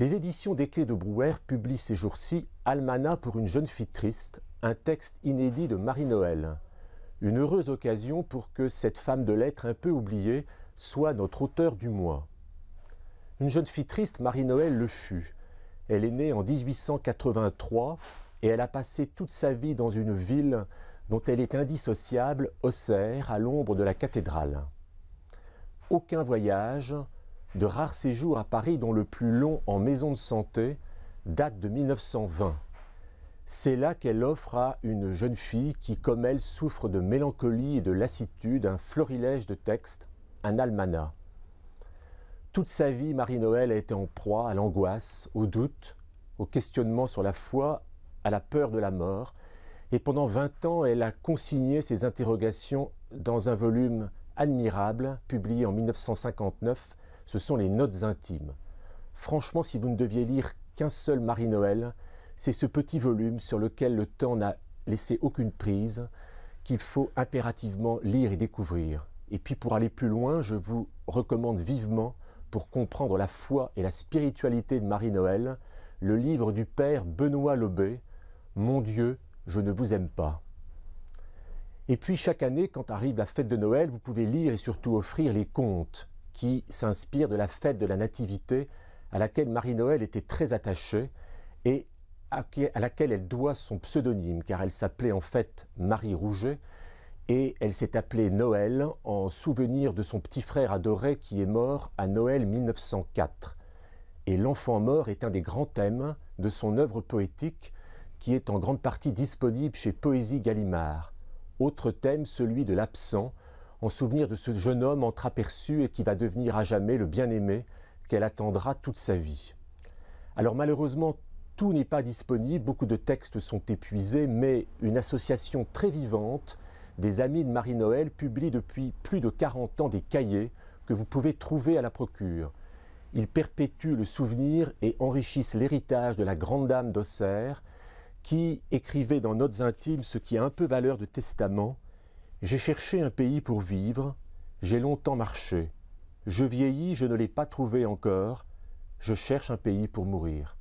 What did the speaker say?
Les éditions des Clés de Brouwer publient ces jours-ci Almanach pour une jeune fille triste, un texte inédit de Marie-Noël. Une heureuse occasion pour que cette femme de lettres un peu oubliée soit notre auteur du mois. Une jeune fille triste, Marie-Noël le fut. Elle est née en 1883 et elle a passé toute sa vie dans une ville dont elle est indissociable, Auxerre, à l'ombre de la cathédrale. Aucun voyage, de rares séjours à Paris, dont le plus long en maison de santé date de 1920. C'est là qu'elle offre à une jeune fille qui, comme elle, souffre de mélancolie et de lassitude, un florilège de textes, un almanach. Toute sa vie, Marie-Noël a été en proie à l'angoisse, au doute, au questionnement sur la foi, à la peur de la mort, et pendant 20 ans, elle a consigné ses interrogations dans un volume admirable, publié en 1959, ce sont les notes intimes. Franchement, si vous ne deviez lire qu'un seul Marie-Noël, c'est ce petit volume sur lequel le temps n'a laissé aucune prise, qu'il faut impérativement lire et découvrir. Et puis pour aller plus loin, je vous recommande vivement, pour comprendre la foi et la spiritualité de Marie-Noël, le livre du Père Benoît Lobé, Mon Dieu, je ne vous aime pas. Et puis chaque année, quand arrive la fête de Noël, vous pouvez lire et surtout offrir les contes qui s'inspire de la fête de la Nativité à laquelle Marie-Noël était très attachée et à, laquelle elle doit son pseudonyme, car elle s'appelait en fait Marie Rouget, et elle s'est appelée Noël en souvenir de son petit frère adoré qui est mort à Noël 1904. Et l'enfant mort est un des grands thèmes de son œuvre poétique, qui est en grande partie disponible chez Poésie Gallimard. Autre thème, celui de l'absent, en souvenir de ce jeune homme entreaperçu et qui va devenir à jamais le bien-aimé qu'elle attendra toute sa vie. Alors malheureusement, tout n'est pas disponible, beaucoup de textes sont épuisés, mais une association très vivante des amis de Marie-Noël publie depuis plus de 40 ans des cahiers que vous pouvez trouver à la procure. Ils perpétuent le souvenir et enrichissent l'héritage de la grande dame d'Auxerre, qui écrivait dans Notes intimes ce qui a un peu valeur de testament, j'ai cherché un pays pour vivre, j'ai longtemps marché. Je vieillis, je ne l'ai pas trouvé encore, je cherche un pays pour mourir.